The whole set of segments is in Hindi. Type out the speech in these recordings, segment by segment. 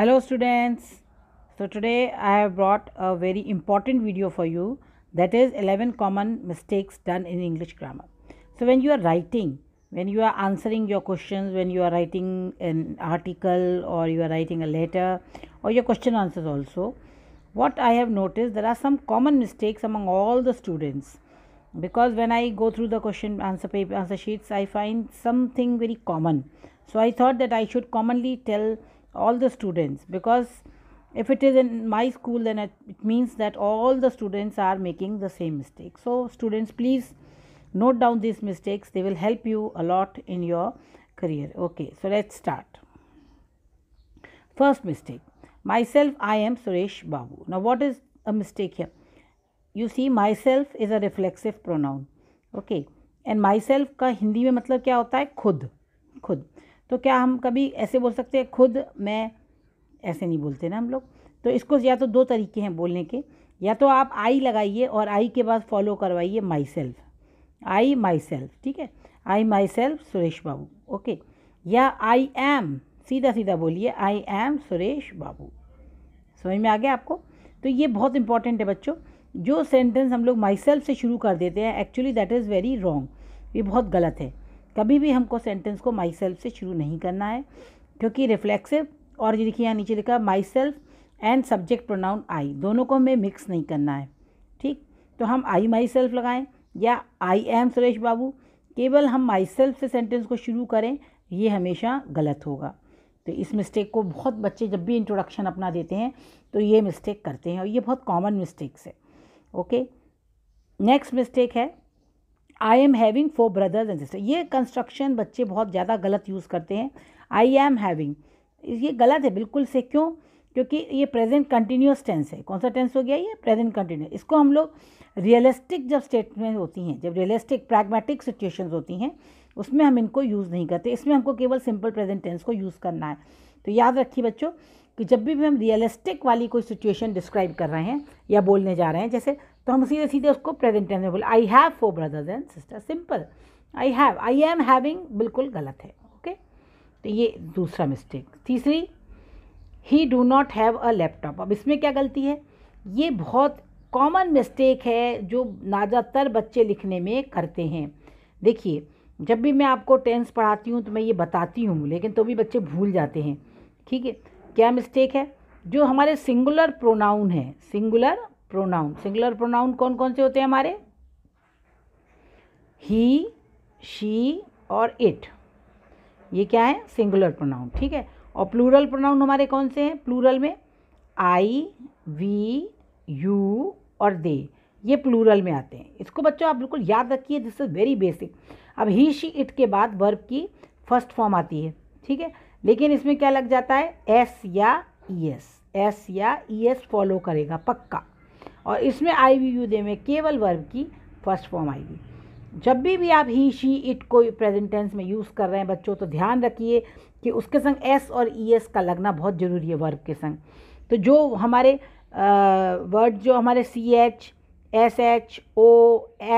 hello students so today i have brought a very important video for you that is 11 common mistakes done in english grammar so when you are writing when you are answering your questions when you are writing an article or you are writing a letter or your question answers also what i have noticed there are some common mistakes among all the students because when i go through the question answer paper answer sheets i find something very common so i thought that i should commonly tell all the students because if it is in my school then it, it means that all the students are making the same mistake so students please note down these mistakes they will help you a lot in your career okay so let's start first mistake myself i am suresh babu now what is a mistake here you see myself is a reflexive pronoun okay and myself self का हिंदी में मतलब क्या होता है खुद खुद तो क्या हम कभी ऐसे बोल सकते हैं खुद मैं ऐसे नहीं बोलते ना हम लोग तो इसको या तो दो तरीके हैं बोलने के या तो आप आई लगाइए और आई के बाद फॉलो करवाइए my self I myself ठीक है I myself Suresh Babu okay या आई एम सीधा सीधा बोलिए आई एम सुरेश बाबू समझ में आ गया आपको तो ये बहुत इंपॉर्टेंट है बच्चों जो सेंटेंस हम लोग माई सेल्फ से शुरू कर देते हैं actually that is very wrong ये बहुत गलत है कभी भी हमको सेंटेंस को माई सेल्फ से शुरू नहीं करना है क्योंकि रिफ्लेक्सिव और ये देखिए यहाँ नीचे लिखा myself and subject pronoun I दोनों को हमें मिक्स नहीं करना है ठीक तो हम आई माई सेल्फ लगाएँ या आई एम सुरेश बाबू केवल हम माई सेल्फ से सेंटेंस को शुरू करें ये हमेशा गलत होगा तो इस मिस्टेक को बहुत बच्चे जब भी इंट्रोडक्शन अपना देते हैं तो ये मिस्टेक करते हैं और ये बहुत कॉमन मिस्टेक्स है ओके नेक्स्ट मिस्टेक है I am having four brothers and sister ये कंस्ट्रक्शन बच्चे बहुत ज़्यादा गलत यूज़ करते हैं आई एम हैविंग ये गलत है बिल्कुल से क्यों क्योंकि ये प्रेजेंट कंटिन्यूस टेंस है कौन सा टेंस हो गया ये प्रेजेंट कंटिन्यूस इसको हम लोग रियलिस्टिक जब स्टेटमेंट होती हैं जब रियलिस्टिक प्रैग्मेटिक सिचुएशंस होती हैं उसमें हम इनको यूज़ नहीं करते इसमें हमको केवल सिंपल प्रेजेंट टेंस को यूज़ करना है तो याद रखिए बच्चों कि जब भी हम रियलिस्टिक वाली कोई सिचुएशन डिस्क्राइब कर रहे हैं या बोलने जा रहे हैं जैसे तो हम सीधे सीधे उसको प्रेजेंट टेंस में बोले I have four brothers and sister simple I have I am having बिल्कुल गलत है ओके तो ये दूसरा मिस्टेक तीसरी he do not have a laptop अब इसमें क्या गलती है ये बहुत कॉमन मिस्टेक है जो ज़्यादातर बच्चे लिखने में करते हैं देखिए जब भी मैं आपको टेंस पढ़ाती हूँ तो मैं ये बताती हूँ लेकिन तो भी बच्चे भूल जाते हैं ठीक है क्या मिस्टेक है जो हमारे सिंगुलर प्रोनाउन है सिंगुलर प्रोनाउन सिंगुलर प्रोनाउन कौन कौन से होते हैं हमारे ही शी और इट ये क्या है सिंगुलर प्रोनाउन ठीक है और प्लूरल प्रोनाउन हमारे कौन से हैं प्लूरल में आई वी यू और दे ये प्लूरल में आते हैं इसको बच्चों आप बिल्कुल याद रखिए दिस इज़ वेरी बेसिक अब ही शी इट के बाद वर्ब की फर्स्ट फॉर्म आती है ठीक है लेकिन इसमें क्या लग जाता है एस या ई एस एस या ई एस फॉलो करेगा पक्का और इसमें आई वी यू दे में केवल वर्ब की फर्स्ट फॉर्म आएगी जब भी भी आप ही शी इट को प्रेजेंट टेंस में यूज़ कर रहे हैं बच्चों तो ध्यान रखिए कि उसके संग एस और ई e एस का लगना बहुत ज़रूरी है वर्ब के संग तो जो हमारे वर्ड जो हमारे C H S H O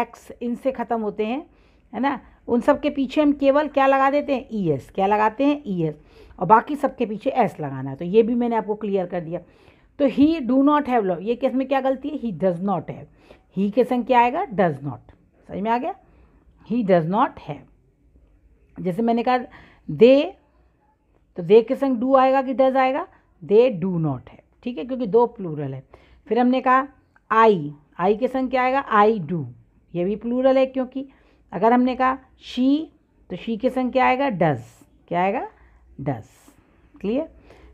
X इनसे ख़त्म होते हैं है ना उन सब के पीछे हम केवल क्या लगा देते हैं ई e एस क्या लगाते हैं ई e एस और बाकी सबके पीछे एस लगाना है तो ये भी मैंने आपको क्लियर कर दिया तो he do not have love ये केस में क्या गलती है he does not have he के संग क्या आएगा डज नॉट समझ में आ गया ही डज नॉट हैव जैसे मैंने कहा दे तो दे के संग डू आएगा कि डज आएगा दे डू नॉट हैव ठीक है क्योंकि दो प्लूरल है फिर हमने कहा आई आई के संग क्या आएगा आई डू ये भी प्लूरल है क्योंकि अगर हमने कहा शी तो शी के संग क्या आएगा डज क्या आएगा डज क्लियर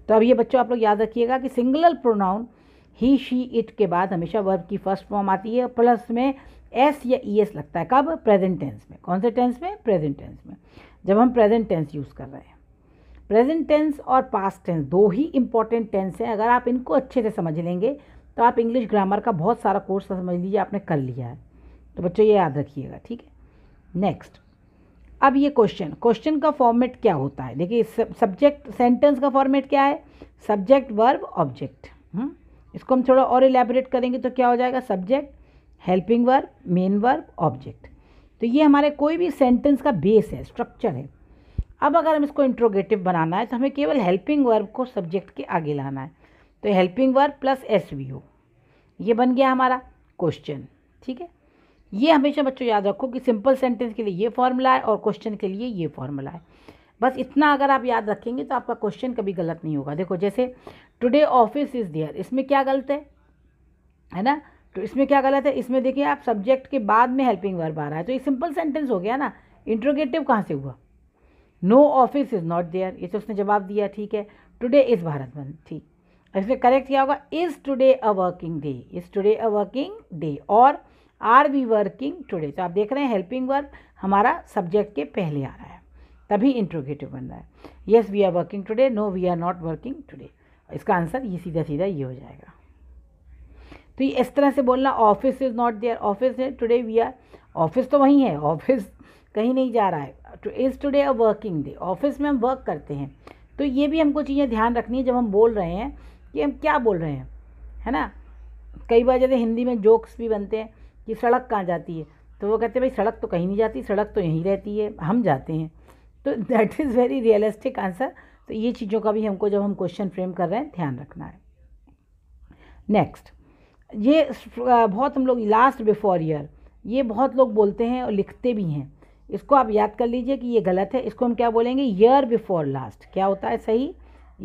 तो अब ये बच्चों आप लोग याद रखिएगा कि singular pronoun he she it के बाद हमेशा वर्ब की फर्स्ट फॉर्म आती है प्लस में एस या ई एस लगता है कब प्रेजेंट टेंस में कौन से टेंस में प्रेजेंट टेंस में जब हम प्रेजेंट टेंस यूज़ कर रहे हैं प्रेजेंट टेंस और पास्ट टेंस दो ही इंपॉर्टेंट टेंस हैं अगर आप इनको अच्छे से समझ लेंगे तो आप इंग्लिश ग्रामर का बहुत सारा कोर्स समझ लीजिए आपने कर लिया है तो बच्चों ये याद रखिएगा ठीक है नेक्स्ट अब ये क्वेश्चन क्वेश्चन का फॉर्मेट क्या होता है देखिए सब्जेक्ट सेंटेंस का फॉर्मेट क्या है सब्जेक्ट वर्ब ऑब्जेक्ट इसको हम थोड़ा और इलेबोरेट करेंगे तो क्या हो जाएगा subject helping verb main verb object तो ये हमारे कोई भी सेंटेंस का बेस है स्ट्रक्चर है अब अगर हम इसको इंट्रोगेटिव बनाना है तो हमें केवल हेल्पिंग वर्ब को सब्जेक्ट के आगे लाना है तो helping verb plus S V O ये बन गया हमारा क्वेश्चन ठीक है ये हमेशा बच्चों याद रखो कि सिंपल सेंटेंस के लिए ये फॉर्मूला है और क्वेश्चन के लिए ये फॉर्मूला है बस इतना अगर आप याद रखेंगे तो आपका क्वेश्चन कभी गलत नहीं होगा देखो जैसे टुडे ऑफिस इज़ देयर इसमें क्या गलत है है ना तो इसमें क्या गलत है इसमें देखिए आप सब्जेक्ट के बाद में हेल्पिंग वर्ब आ रहा है तो ये सिंपल सेंटेंस हो गया ना इंट्रोगेटिव कहाँ से हुआ no office is not there ये तो उसने जवाब दिया ठीक है टुडे इज़ भारत बंद ठीक इसमें करेक्ट क्या होगा is today a working day is today a working day और आर वी वर्किंग टुडे तो आप देख रहे हैं हेल्पिंग वर्क हमारा सब्जेक्ट के पहले आ रहा है तभी इंट्रोगेटिव बन रहा है yes we are working today no we are not working today इसका आंसर ये सीधा सीधा ये हो जाएगा तो ये इस तरह से बोलना office is not there office है टुडे वी आर ऑफिस तो वहीं है ऑफिस कहीं नहीं जा रहा है is today a working day office में हम वर्क करते हैं तो ये भी हमको चीज़ें ध्यान रखनी है जब हम बोल रहे हैं कि हम क्या बोल रहे हैं है ना कई बार जैसे हिंदी में जोक्स भी बनते हैं कि सड़क कहाँ जाती है तो वो कहते हैं भाई सड़क तो कहीं नहीं जाती सड़क तो यहीं रहती है हम जाते हैं तो that is very realistic answer तो ये चीज़ों का भी हमको जब हम क्वेश्चन फ्रेम कर रहे हैं ध्यान रखना है नेक्स्ट ये बहुत हम लोग लास्ट बिफोर ईयर ये बहुत लोग बोलते हैं और लिखते भी हैं इसको आप याद कर लीजिए कि ये गलत है इसको हम क्या बोलेंगे ईयर बिफोर लास्ट क्या होता है सही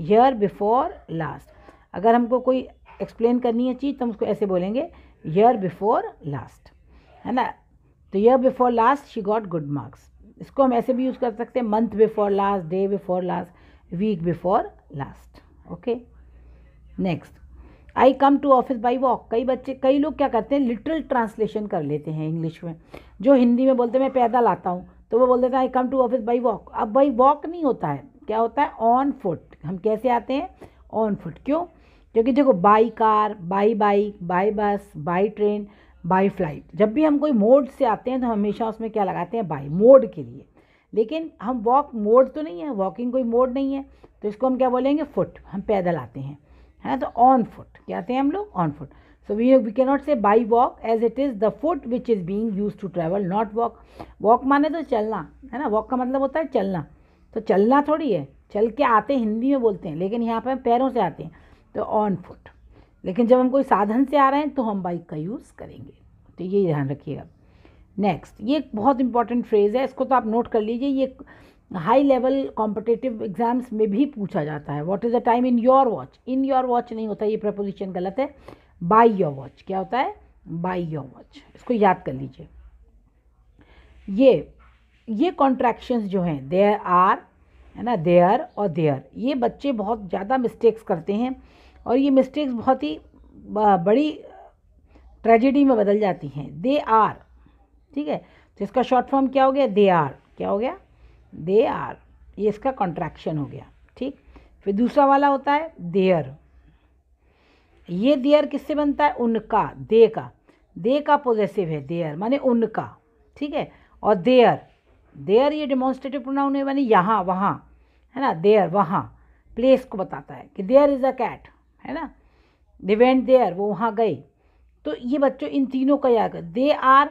ईयर बिफोर लास्ट अगर हमको कोई एक्सप्लेन करनी है चीज़ तो हम उसको ऐसे बोलेंगे ईयर बिफोर लास्ट है ना तो year before last she got good marks इसको हम ऐसे भी यूज़ कर सकते हैं month before last day before last week before last okay next I come to office by walk कई बच्चे कई लोग क्या करते हैं लिटरल ट्रांसलेशन कर लेते हैं इंग्लिश में जो हिंदी में बोलते हैं मैं पैदल आता हूँ तो वो बोल देते हैं I come to office by walk अब बाई वॉक नहीं होता है क्या होता है ऑन फुट हम कैसे आते हैं ऑन फुट क्यों क्योंकि देखो by car by bike by bus by train by flight जब भी हम कोई मोड से आते हैं तो हमेशा उसमें क्या लगाते हैं बाई मोड के लिए लेकिन हम वॉक मोड तो नहीं है वॉकिंग कोई मोड नहीं है तो इसको हम क्या बोलेंगे फुट हम पैदल आते हैं है ना तो ऑन फुट क्या आते हैं हम लोग on foot so we we can not say by walk as it is the foot which is being use to travel not walk walk माने तो चलना है ना वॉक का मतलब होता है चलना तो चलना थोड़ी है चल के आते हिंदी में बोलते हैं लेकिन यहाँ पर पैरों से आते हैं तो ऑन फुट लेकिन जब हम कोई साधन से आ रहे हैं तो हम बाइक का यूज़ करेंगे तो ये ध्यान रखिएगा नेक्स्ट ये एक बहुत इंपॉर्टेंट फ्रेज़ है इसको तो आप नोट कर लीजिए ये हाई लेवल कॉम्पिटेटिव एग्ज़ाम्स में भी पूछा जाता है what is the time in your watch in your watch नहीं होता ये प्रपोजिशन गलत है बाई योर वॉच क्या होता है बाई योर वॉच इसको याद कर लीजिए ये ये कॉन्ट्रैक्शंस जो हैं देयर आर है ना देयर और देयर ये बच्चे बहुत ज़्यादा मिस्टेक्स करते हैं और ये मिस्टेक्स बहुत ही बड़ी ट्रेजिडी में बदल जाती हैं दे आर ठीक है तो इसका शॉर्ट फॉर्म क्या हो गया दे आर क्या हो गया दे आर ये इसका कॉन्ट्रैक्शन हो गया ठीक फिर दूसरा वाला होता है देयर ये देयर किससे बनता है उनका दे का दे का पोजेसिव है देयर माने उनका ठीक है और देयर देयर ये डिमॉन्स्ट्रेटिव प्रोनाउन है माने यहाँ वहाँ है ना देयर वहाँ प्लेस को बताता है कि देयर इज़ अ कैट है ना दे वेंट देयर वो वहाँ गए तो ये बच्चों इन तीनों का याद कर दे आर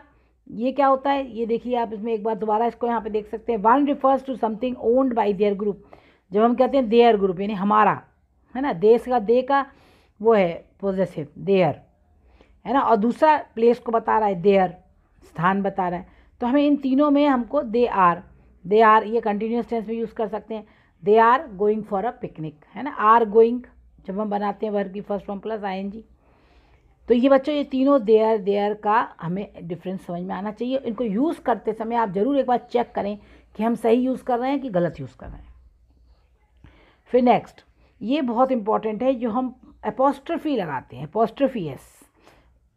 ये क्या होता है ये देखिए आप इसमें एक बार दोबारा इसको यहाँ पे देख सकते हैं one refers to something owned by their group जब हम कहते हैं देयर ग्रुप यानी हमारा है ना देश का दे का वो है पोजेसिव देयर है ना और दूसरा प्लेस को बता रहा है देयर स्थान बता रहा है तो हमें इन तीनों में हमको दे आर दे आर ये कंटिन्यूस टेंस में यूज़ कर सकते हैं they are going for a picnic है ना आर गोइंग जब हम बनाते हैं वर्ग की फर्स्ट फॉर्म प्लस आई तो ये बच्चों ये तीनों देयर देयर का हमें डिफरेंस समझ में आना चाहिए इनको यूज़ करते समय आप ज़रूर एक बार चेक करें कि हम सही यूज़ कर रहे हैं कि गलत यूज़ कर रहे हैं फिर नेक्स्ट ये बहुत इंपॉर्टेंट है जो हम एपोस्ट्रफी लगाते हैं एपोस्ट्रफी एस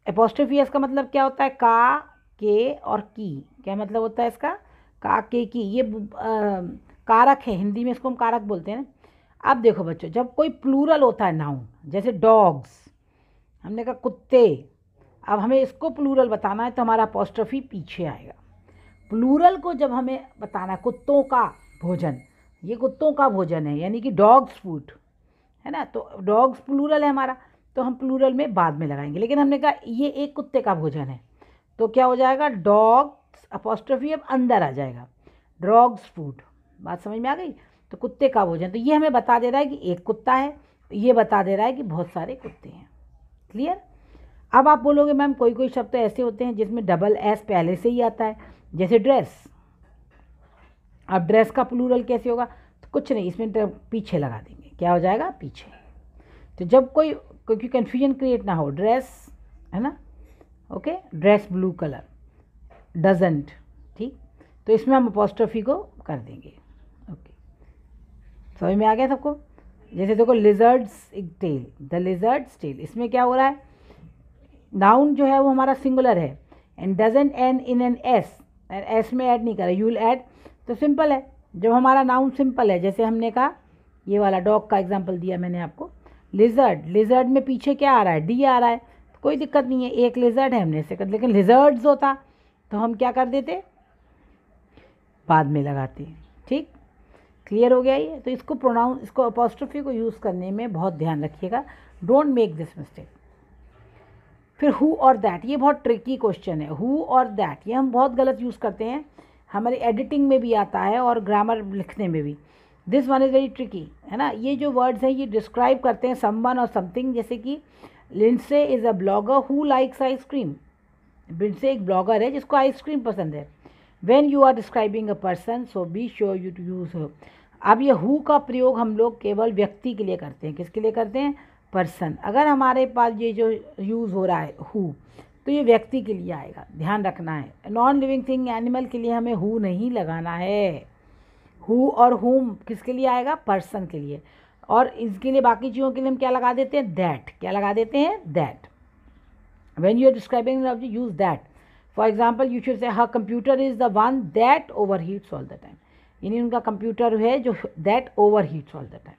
एपोस्ट्रफी एस का मतलब क्या होता है का के और की क्या मतलब होता है इसका का के की ये आ, कारक है हिंदी में इसको हम कारक बोलते हैं ना अब देखो बच्चों जब कोई प्लूरल होता है नाउन जैसे डॉग्स हमने कहा कुत्ते अब हमें इसको प्लूरल बताना है तो हमारा अपोस्ट्रफी पीछे आएगा प्लूरल को जब हमें बताना है कुत्तों का भोजन ये कुत्तों का भोजन है यानी कि डॉग्स फूड है ना तो डॉग्स प्लूरल है हमारा तो हम प्लूरल में बाद में लगाएंगे लेकिन हमने कहा ये एक कुत्ते का भोजन है तो क्या हो जाएगा डॉग्स अपोस्ट्रफी अब अंदर आ जाएगा डॉग्स फूड बात समझ में आ गई तो कुत्ते का भोजन तो ये हमें बता दे रहा है कि एक कुत्ता है ये बता दे रहा है कि बहुत सारे कुत्ते हैं क्लियर अब आप बोलोगे मैम कोई कोई शब्द तो ऐसे होते हैं जिसमें डबल एस पहले से ही आता है जैसे ड्रेस अब ड्रेस का प्लूरल कैसे होगा तो कुछ नहीं इसमें तो पीछे लगा देंगे क्या हो जाएगा पीछे तो जब कोई क्योंकि कन्फ्यूजन क्रिएट ना हो ड्रेस है ना okay dress blue colour doesn't ठीक तो इसमें हम अपोस्ट्रफी को कर देंगे समझ में आ गया सबको जैसे देखो lizard's tail the lizard's tail इसमें क्या हो रहा है नाउन जो है वो हमारा सिंगुलर है and doesn't N in N S and S में ऐड नहीं करा यू विल ऐड तो सिंपल है जब हमारा नाउन सिंपल है जैसे हमने कहा ये वाला डॉग का एग्जाम्पल दिया मैंने आपको लिजर्ड लिजर्ड में पीछे क्या आ रहा है डी आ रहा है तो कोई दिक्कत नहीं है एक लिजर्ड है हमने इसे कर लेकिन लिजर्ड्स होता तो हम क्या कर देते बाद में लगाते ठीक क्लियर हो गया ये तो इसको प्रोनाउन इसको अपोस्ट्रोफी को यूज़ करने में बहुत ध्यान रखिएगा डोंट मेक दिस मिस्टेक फिर हु और दैट ये बहुत ट्रिकी क्वेश्चन है हु और दैट ये हम बहुत गलत यूज़ करते हैं हमारी एडिटिंग में भी आता है और ग्रामर लिखने में भी this one is very tricky है ना ये जो वर्ड्स हैं ये डिस्क्राइब करते हैं सम वन और समथिंग जैसे कि Lindsay is a blogger who likes ice cream Lindsay एक ब्लॉगर है जिसको आइसक्रीम पसंद है when you are describing a person so be sure you to use अब ये हु का प्रयोग हम लोग केवल व्यक्ति के लिए करते हैं किसके लिए करते हैं पर्सन अगर हमारे पास ये जो यूज़ हो रहा है हु तो ये व्यक्ति के लिए आएगा ध्यान रखना है नॉन लिविंग थिंग एनिमल के लिए हमें हु नहीं लगाना है हु और हुम किसके लिए आएगा पर्सन के लिए और इसके लिए बाकी चीज़ों के लिए हम क्या लगा देते हैं दैट क्या लगा देते हैं that when you are describing use that for example you should say her computer is the one that overheats all the time यानी उनका कंप्यूटर है जो that overheat all the time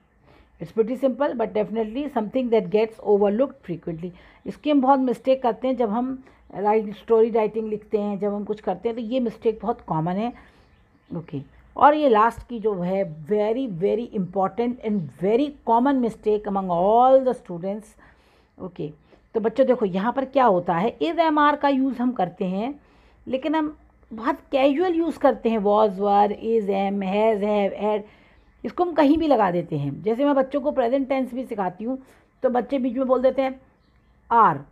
it's very simple but definitely something that gets overlooked frequently इसकी हम बहुत मिस्टेक करते हैं जब हम राइट स्टोरी राइटिंग लिखते हैं जब हम कुछ करते हैं तो ये मिस्टेक बहुत कॉमन है ओके okay. और ये लास्ट की जो है very very important and very common mistake among all the students okay तो बच्चों देखो यहाँ पर क्या होता है इज एम आर का यूज़ हम करते हैं लेकिन हम बहुत कैजुअल यूज़ करते हैं was were is am has have had इसको हम कहीं भी लगा देते हैं जैसे मैं बच्चों को प्रेजेंट टेंस भी सिखाती हूँ तो बच्चे बीच में बोल देते हैं आर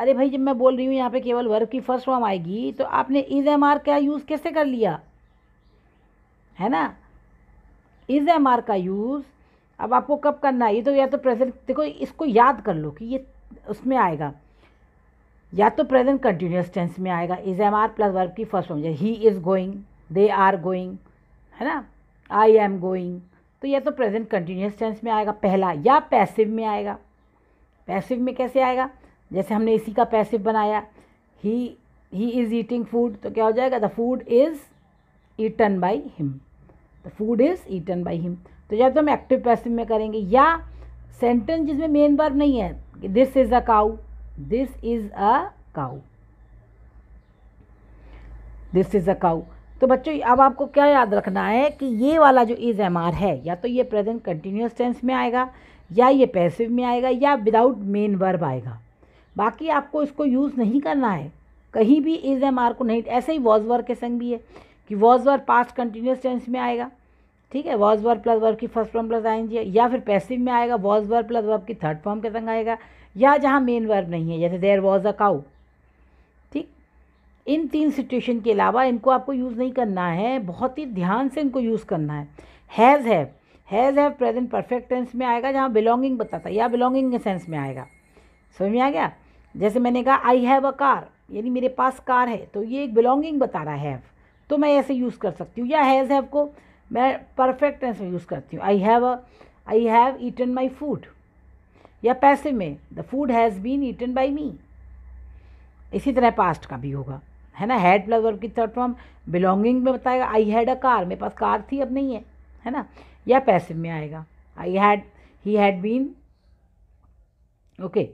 अरे भाई जब मैं बोल रही हूँ यहाँ पे केवल वर्ब की फर्स्ट फॉर्म आएगी तो आपने इज़ एम आर का यूज़ कैसे कर लिया है ना इज़ एम आर का यूज़ अब आपको कब करना है ये तो या तो प्रेजेंट देखो इसको याद कर लो कि ये उसमें आएगा या तो प्रेजेंट कंटिन्यूस टेंस में आएगा is am are plus verb की फर्स्ट फॉर्म ही is going they are going है ना आई एम गोइंग तो या तो प्रेजेंट कंटिन्यूस टेंस में आएगा पहला या पैसिव में आएगा पैसिव में कैसे आएगा जैसे हमने इसी का पैसिव बनाया ही ही इज़ ईटिंग फूड तो क्या हो जाएगा the food is eaten by him the food is eaten by him तो या तो हम एक्टिव पैसिव में करेंगे या सेंटेंस जिसमें मेन वर्ब नहीं है this is a cow this is a cow this is a cow तो बच्चों अब आपको क्या याद रखना है कि ये वाला जो इज़ एम आर है या तो ये प्रेजेंट कंटिन्यूस टेंस में आएगा या ये पैसिव में आएगा या विदाउट मेन वर्ब आएगा बाकी आपको इसको यूज़ नहीं करना है कहीं भी इज़ एम आर को नहीं ऐसे ही वॉज वर्ग के संग भी है कि वॉज वर्ग पास्ट कंटिन्यूस टेंस में आएगा ठीक है वॉज वर्ग प्लस वर्ग की फर्स्ट फॉर्म प्लस आएंगी या फिर पैसिव में आएगा वॉज वर्ग प्लस वर्क की थर्ड फॉर्म के संग आएगा या जहाँ मेन वर्ब नहीं है जैसे देयर वॉज अ काउ ठीक इन तीन सिचुएशन के अलावा इनको आपको यूज़ नहीं करना है बहुत ही ध्यान से इनको यूज़ करना है has have has have present perfect tense में आएगा जहाँ बिलोंगिंग बताता है या बिलोंगिंग के सेंस में आएगा समझ में आ गया जैसे मैंने कहा आई हैव अ कार यानी मेरे पास कार है तो ये एक बिलोंगिंग बता रहा है हैव तो मैं ऐसे यूज़ कर सकती हूँ या हैज़ हैव को मैं परफेक्ट टेंस में यूज़ करती हूँ I have I have eaten my food या पैसे में the food has been eaten by me इसी तरह पास्ट का भी होगा है ना हैड प्लस वर्ब की थर्ड फॉर्म बिलोंगिंग में बताएगा आई हैड अ कार मेरे पास कार थी अब नहीं है है ना या पैसे में आएगा I had he had been okay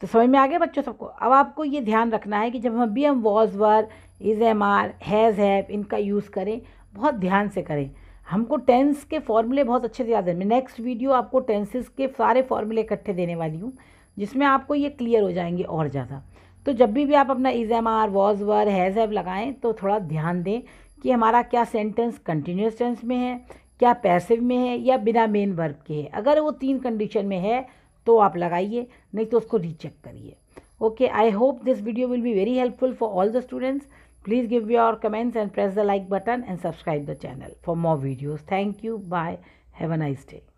तो समझ में आ गया बच्चों सबको अब आपको ये ध्यान रखना है कि जब हम be am was were is am are has have इनका यूज़ करें बहुत ध्यान से करें हमको टेंस के फॉर्मूले बहुत अच्छे से याद है मैं नेक्स्ट वीडियो आपको टेंसेस के सारे फॉर्मूले इकट्ठे देने वाली हूँ जिसमें आपको ये क्लियर हो जाएंगे और ज़्यादा तो जब भी भी आप अपना is am are was were has have लगाएं तो थोड़ा ध्यान दें कि हमारा क्या सेंटेंस कंटिन्यूस टेंस में है क्या पैसिव में है या बिना मेन वर्ब के है अगर वो तीन कंडीशन में है तो आप लगाइए नहीं तो उसको रीचेक करिए okay I hope this video will be very helpful for all the students Please give your comments and press the like button and subscribe the channel for more videos. Thank you. Bye. Have a nice day.